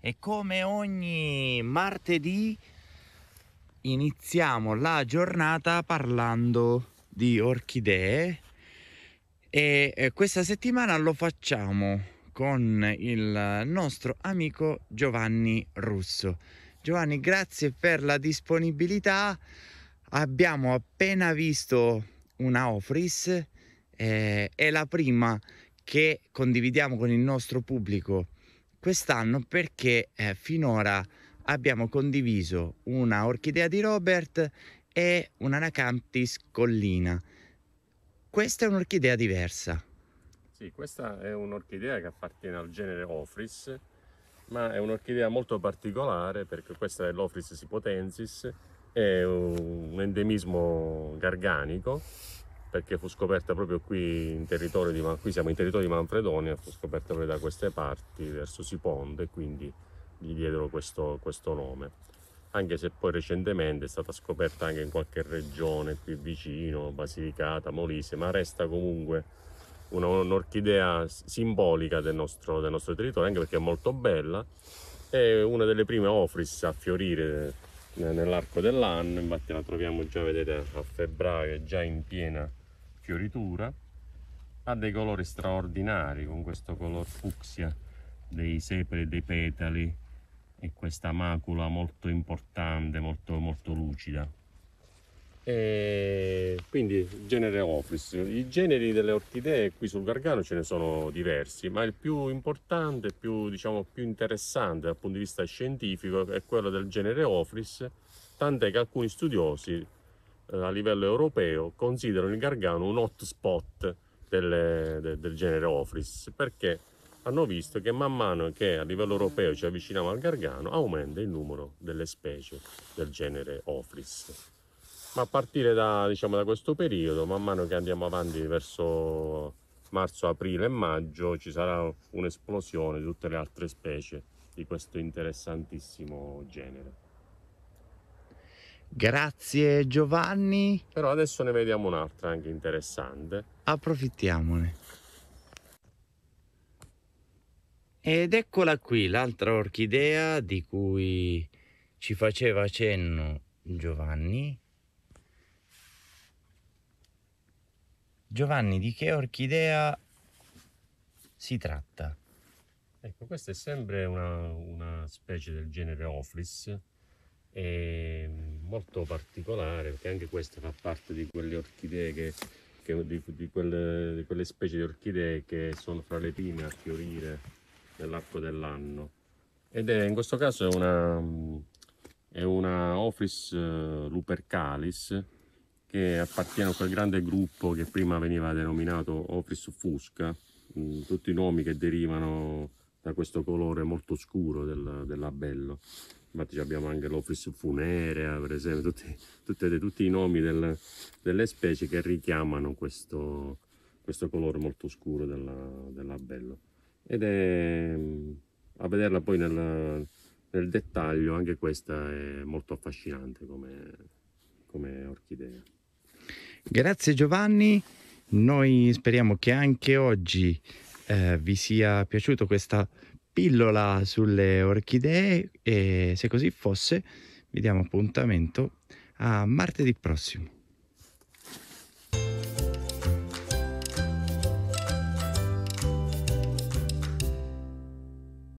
e come ogni martedì iniziamo la giornata parlando di orchidee e eh, questa settimana lo facciamo con il nostro amico Giovanni Russo. Giovanni, grazie per la disponibilità. Abbiamo appena visto una Ofris, eh, è la prima che condividiamo con il nostro pubblico quest'anno perché eh, finora abbiamo condiviso una orchidea di Robert e un'anacanthis collina. Questa è un'orchidea diversa. Sì, questa è un'orchidea che appartiene al genere Ofris, ma è un'orchidea molto particolare perché questa è l'Ofris sipotensis, è un endemismo garganico perché fu scoperta proprio qui in territorio di, qui siamo in territorio di Manfredonia, fu scoperta proprio da queste parti verso Siponde e quindi gli diedero questo, questo, nome. Anche se poi recentemente è stata scoperta anche in qualche regione qui vicino, Basilicata, Molise, ma resta comunque un'orchidea simbolica del nostro, del nostro territorio, anche perché è molto bella, è una delle prime ofris a fiorire eh, nell'arco dell'anno, infatti la troviamo già, vedete, a febbraio, è già in piena fioritura ha dei colori straordinari con questo color fucsia dei e dei petali e questa macula molto importante molto molto lucida e quindi genere Opris. I generi delle orchidee qui sul Gargano ce ne sono diversi, ma il più importante, più, diciamo, più interessante dal punto di vista scientifico è quello del genere Opris, tant'è che alcuni studiosi eh, a livello europeo considerano il Gargano un hotspot del, de, del genere Ofris perché hanno visto che man mano che a livello europeo ci avviciniamo al Gargano aumenta il numero delle specie del genere Ofris. Ma a partire da, diciamo, da questo periodo, man mano che andiamo avanti verso marzo, aprile e maggio, ci sarà un'esplosione di tutte le altre specie di questo interessantissimo genere. Grazie Giovanni. Però adesso ne vediamo un'altra anche interessante. Approfittiamone. Ed eccola qui l'altra orchidea di cui ci faceva cenno Giovanni. Giovanni, di che orchidea si tratta? Ecco, questa è sempre una, una specie del genere Oflis, è molto particolare perché anche questa fa parte di quelle orchidee che, che di, di, quelle, di, quelle, specie di orchidee che sono fra le prime a fiorire nell'arco dell'anno ed è in questo caso è una, è una Ofris eh, lupercalis che appartiene a quel grande gruppo che prima veniva denominato Ofris fusca mm, tutti i nomi che derivano da questo colore molto scuro del, dell'abello. Infatti abbiamo anche l'Ophrys funerea, per esempio, tutti, tutti, tutti i nomi del, delle specie che richiamano questo, questo colore molto scuro dell'abello. Dell Ed è, a vederla poi nel, nel, dettaglio, anche questa è molto affascinante come, come orchidea. Grazie Giovanni, noi speriamo che anche oggi eh, vi sia piaciuta questa pillola sulle orchidee e se così fosse vi diamo appuntamento a martedì prossimo.